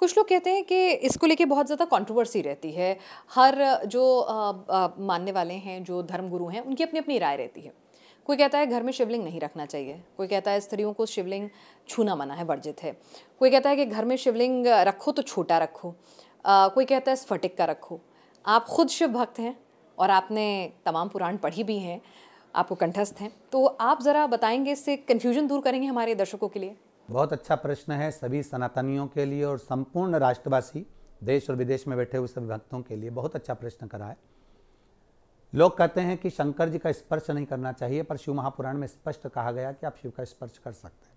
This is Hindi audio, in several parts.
कुछ लोग कहते हैं कि इसको लेके बहुत ज़्यादा कंट्रोवर्सी रहती है हर जो आ, आ, मानने वाले हैं जो धर्मगुरु हैं उनकी अपनी अपनी राय रहती है कोई कहता है घर में शिवलिंग नहीं रखना चाहिए कोई कहता है स्त्रियों को शिवलिंग छूना मना है वर्जित है कोई कहता है कि घर में शिवलिंग रखो तो छोटा रखो आ, कोई कहता है स्फटिक का रखो आप खुद शिव भक्त हैं और आपने तमाम पुराण पढ़ी भी हैं आपको कंठस्थ हैं तो आप ज़रा बताएंगे इससे कन्फ्यूजन दूर करेंगे हमारे दर्शकों के लिए बहुत अच्छा प्रश्न है सभी सनातनियों के लिए और संपूर्ण राष्ट्रवासी देश और विदेश में बैठे हुए सभी भक्तों के लिए बहुत अच्छा प्रश्न करा है लोग कहते हैं कि शंकर जी का स्पर्श नहीं करना चाहिए पर शिव महापुराण में स्पष्ट कहा गया कि आप शिव का स्पर्श कर सकते हैं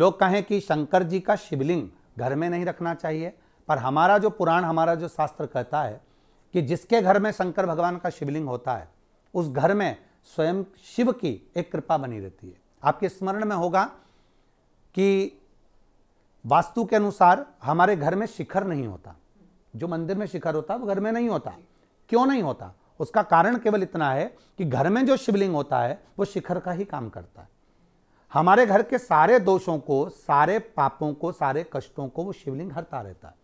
लोग कहें कि शंकर जी का शिवलिंग घर में नहीं रखना चाहिए पर हमारा जो पुराण हमारा जो शास्त्र कहता है कि जिसके घर में शंकर भगवान का शिवलिंग होता है उस घर में स्वयं शिव की एक कृपा बनी रहती है आपके स्मरण में होगा कि वास्तु के अनुसार हमारे घर में शिखर नहीं होता जो मंदिर में शिखर होता वो घर में नहीं होता क्यों नहीं होता उसका कारण केवल इतना है कि घर में जो शिवलिंग होता है वो शिखर का ही काम करता है हमारे घर के सारे दोषों को सारे पापों को सारे कष्टों को वो शिवलिंग हरता रहता है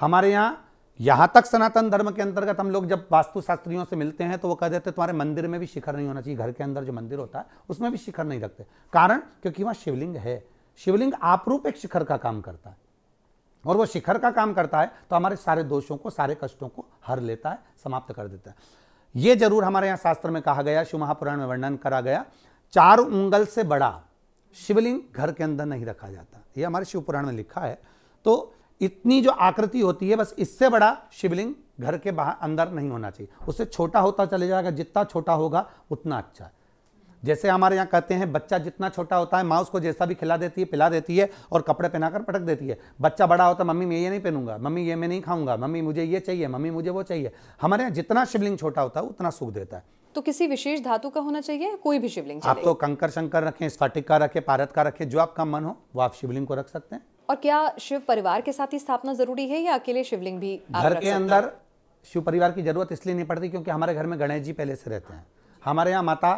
हमारे यहाँ यहाँ तक सनातन धर्म के अंतर्गत हम लोग जब वास्तुशास्त्रियों से मिलते हैं तो वो कह देते तुम्हारे मंदिर में भी शिखर नहीं होना चाहिए घर के अंदर जो मंदिर होता है उसमें भी शिखर नहीं रखते कारण क्योंकि वहाँ शिवलिंग है शिवलिंग आपरूप एक शिखर का काम करता है और वो शिखर का काम करता है तो हमारे सारे दोषों को सारे कष्टों को हर लेता है समाप्त कर देता है ये जरूर हमारे यहाँ शास्त्र में कहा गया शिव महापुराण में वर्णन करा गया चार उंगल से बड़ा शिवलिंग घर के अंदर नहीं रखा जाता ये हमारे शिवपुराण में लिखा है तो इतनी जो आकृति होती है बस इससे बड़ा शिवलिंग घर के बाहर अंदर नहीं होना चाहिए उससे छोटा होता चले जाएगा जितना छोटा होगा उतना अच्छा है जैसे हमारे यहाँ कहते हैं बच्चा जितना छोटा होता है माँ उसको जैसा भी खिला देती है पिला देती है और कपड़े पहनाकर पटक देती है बच्चा बड़ा होता है मम्मी मैं ये नहीं पहनूंगा मम्मी ये मैं नहीं खाऊंगा मम्मी मुझे ये चाहिए मम्मी मुझे वो चाहिए हमारे यहाँ जितना शिवलिंग छोटा होता है उतना सुख देता है तो किसी विशेष धातु का होना चाहिए कोई भी शिवलिंग आप तो कंकर शंकर रखें स्फटिक का रखें पारत का रखें जो आपका मन हो वो आप शिवलिंग को रख सकते हैं और क्या शिव परिवार के साथ ही स्थापना जरूरी है या अकेले शिवलिंग भी घर के अंदर शिव परिवार की जरूरत इसलिए नहीं पड़ती क्योंकि हमारे घर में गणेश जी पहले से रहते हैं हमारे यहाँ माता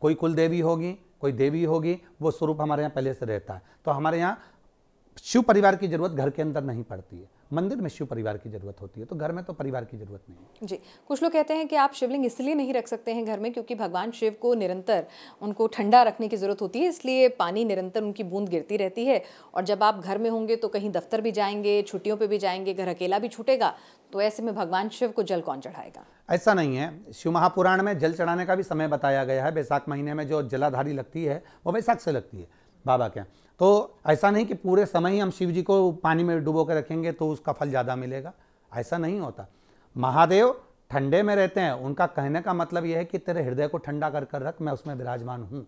कोई कुल देवी होगी कोई देवी होगी वो स्वरूप हमारे यहाँ पहले से रहता है तो हमारे यहाँ शिव परिवार की जरूरत घर के अंदर नहीं पड़ती है मंदिर में शिव परिवार की जरूरत होती है तो घर में तो परिवार की जरूरत नहीं जी कुछ लोग कहते हैं कि आप शिवलिंग इसलिए नहीं रख सकते हैं घर में क्योंकि भगवान शिव को निरंतर उनको ठंडा रखने की ज़रूरत होती है इसलिए पानी निरंतर उनकी बूंद गिरती रहती है और जब आप घर में होंगे तो कहीं दफ्तर भी जाएंगे छुट्टियों पर भी जाएंगे घर अकेला भी छूटेगा तो ऐसे में भगवान शिव को जल कौन चढ़ाएगा ऐसा नहीं है शिव महापुराण में जल चढ़ाने का भी समय बताया गया है बैसाख महीने में जो जलाधारी लगती है वो बैसाख से लगती है बाबा क्या तो ऐसा नहीं कि पूरे समय ही हम शिव जी को पानी में डुबो के रखेंगे तो उसका फल ज़्यादा मिलेगा ऐसा नहीं होता महादेव ठंडे में रहते हैं उनका कहने का मतलब यह है कि तेरे हृदय को ठंडा कर कर रख मैं उसमें विराजमान हूँ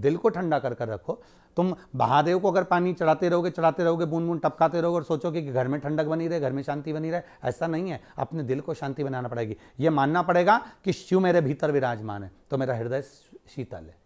दिल को ठंडा कर कर रखो तुम महादेव को अगर पानी चढ़ाते रहोगे चढ़ाते रहोगे बूंद बूंद टपकाते रहोगे और सोचोगे कि घर में ठंडक बनी रहे घर में शांति बनी रहे ऐसा नहीं है अपने दिल को शांति बनाना पड़ेगी ये मानना पड़ेगा कि शिव मेरे भीतर विराजमान है तो मेरा हृदय शीतल है